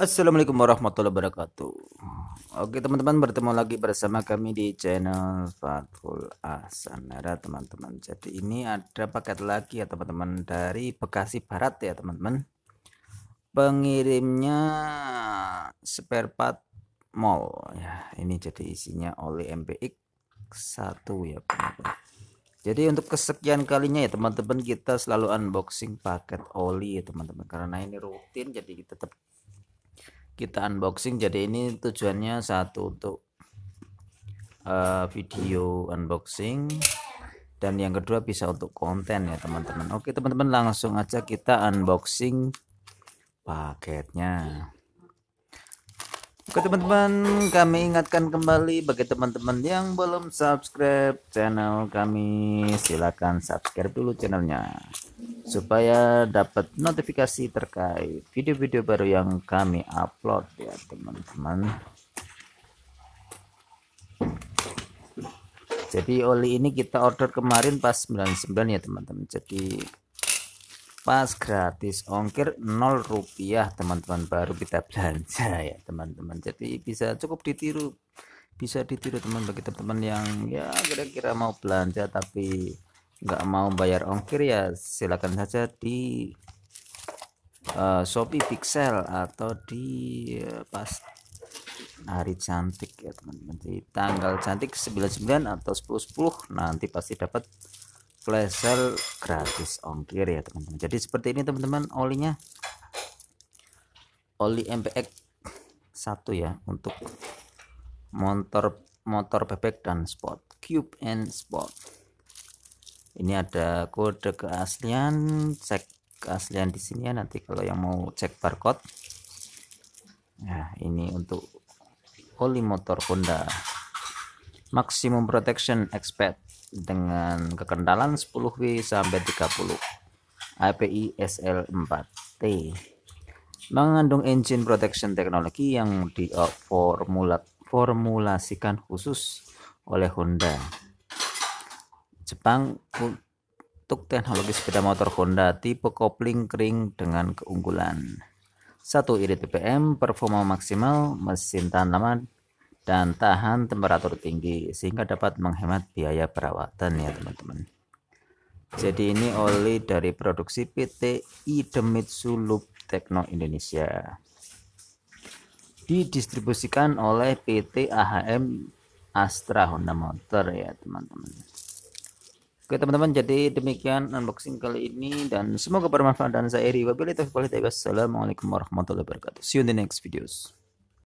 Assalamualaikum warahmatullahi wabarakatuh Oke teman-teman bertemu lagi bersama kami di channel Fatul Asanara nah, teman-teman Jadi ini ada paket lagi ya teman-teman dari Bekasi Barat ya teman-teman Pengirimnya spare part mall ya Ini jadi isinya oli MPX 1 ya teman-teman Jadi untuk kesekian kalinya ya teman-teman kita selalu unboxing paket oli ya teman-teman Karena ini rutin jadi kita tetap kita unboxing jadi ini tujuannya satu untuk uh, video unboxing dan yang kedua bisa untuk konten ya teman-teman oke teman-teman langsung aja kita unboxing paketnya oke teman-teman kami ingatkan kembali bagi teman-teman yang belum subscribe channel kami silahkan subscribe dulu channelnya supaya dapat notifikasi terkait video-video baru yang kami upload ya teman-teman jadi oli ini kita order kemarin pas 99 ya teman-teman jadi pas gratis ongkir 0 rupiah teman-teman baru kita belanja ya teman-teman jadi bisa cukup ditiru bisa ditiru teman bagi teman-teman yang ya kira-kira mau belanja tapi nggak mau bayar ongkir ya silakan saja di uh, Shopee Pixel atau di uh, pas hari cantik ya teman-teman di tanggal cantik 99 atau 10 10 nanti pasti dapat flash sale gratis ongkir ya teman-teman jadi seperti ini teman-teman olinya oli MPX satu ya untuk motor motor bebek dan sport cube and sport ini ada kode keaslian cek keaslian di sini ya nanti kalau yang mau cek barcode nah ini untuk oli motor Honda maksimum protection expert dengan kekendalan 10W sampai 30 API SL4T mengandung engine protection teknologi yang diformulasikan khusus oleh Honda Jepang untuk teknologi sepeda motor Honda tipe kopling kering dengan keunggulan. satu Irit BBM, performa maksimal, mesin tahan lama, dan tahan temperatur tinggi sehingga dapat menghemat biaya perawatan ya teman-teman. Jadi ini oli dari produksi PT Idemitsu Loop Tekno Indonesia. Didistribusikan oleh PT AHM Astra Honda Motor ya teman-teman. Oke teman-teman jadi demikian unboxing kali ini dan semoga bermanfaat dan saya Eri wabillahi taufiq Wassalamualaikum warahmatullahi wabarakatuh. See you in the next videos.